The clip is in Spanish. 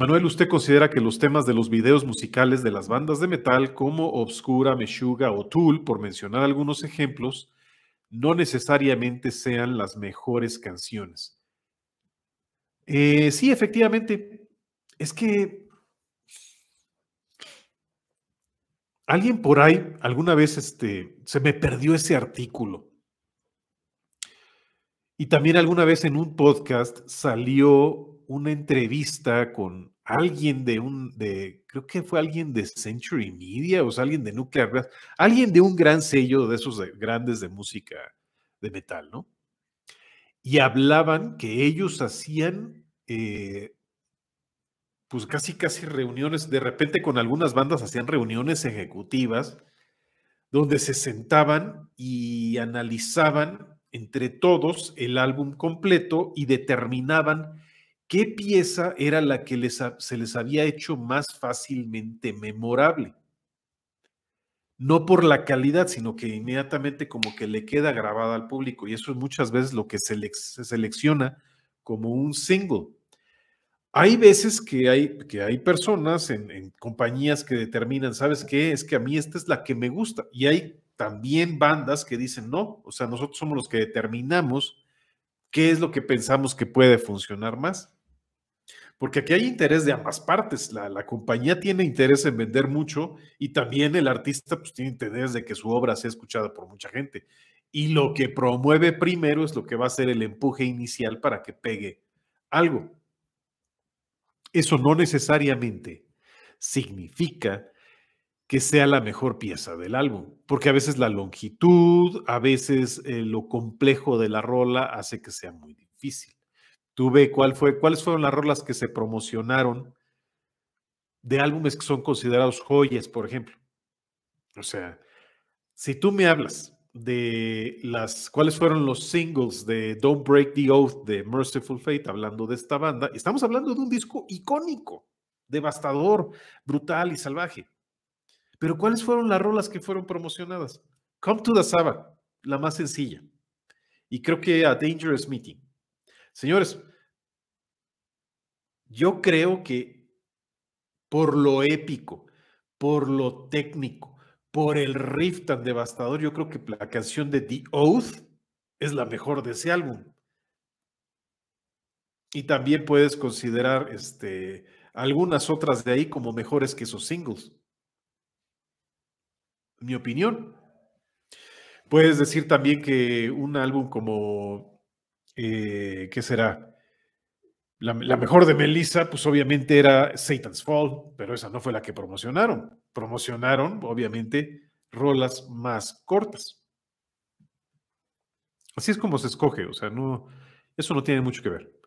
Manuel, ¿usted considera que los temas de los videos musicales de las bandas de metal como Obscura, Meshuga o Tool, por mencionar algunos ejemplos, no necesariamente sean las mejores canciones? Eh, sí, efectivamente. Es que alguien por ahí, alguna vez este, se me perdió ese artículo y también alguna vez en un podcast salió una entrevista con alguien de un, de, creo que fue alguien de Century Media o alguien de Nuclear Blast, alguien de un gran sello de esos grandes de música de metal, ¿no? Y hablaban que ellos hacían, eh, pues casi, casi reuniones, de repente con algunas bandas hacían reuniones ejecutivas donde se sentaban y analizaban entre todos el álbum completo y determinaban qué pieza era la que les, se les había hecho más fácilmente memorable. No por la calidad, sino que inmediatamente como que le queda grabada al público. Y eso es muchas veces lo que se, selecciona como un single. Hay veces que hay, que hay personas en, en compañías que determinan, ¿sabes qué? Es que a mí esta es la que me gusta. Y hay también bandas que dicen no, o sea, nosotros somos los que determinamos qué es lo que pensamos que puede funcionar más. Porque aquí hay interés de ambas partes. La, compañía tiene interés en vender mucho y también el artista pues, tiene interés de que su obra sea escuchada por mucha gente. Y lo que promueve primero es lo que va a ser el empuje inicial para que pegue algo. Eso no necesariamente significa que sea la mejor pieza del álbum, porque a veces la longitud, a veces eh, lo complejo de la rola hace que sea muy difícil. Tuve cuál fue, cuáles fueron las rolas que se promocionaron de álbumes que son considerados joyas, por ejemplo. O sea, si tú me hablas de las cuáles fueron los singles de Don't Break the Oath de Merciful Fate, hablando de esta banda, estamos hablando de un disco icónico, devastador, brutal y salvaje pero ¿cuáles fueron las rolas que fueron promocionadas? Come to the Sabbath, la más sencilla. Y creo que A Dangerous Meeting. Señores, yo creo que por lo épico, por lo técnico, por el riff tan devastador, yo creo que la canción de The Oath es la mejor de ese álbum. Y también puedes considerar este, algunas otras de ahí como mejores que esos singles mi opinión. Puedes decir también que un álbum como, eh, ¿qué será? La, mejor de Melissa, pues obviamente era Satan's Fall, pero esa no fue la que promocionaron. Promocionaron, obviamente, rolas más cortas. Así es como se escoge, o sea, no, eso no tiene mucho que ver.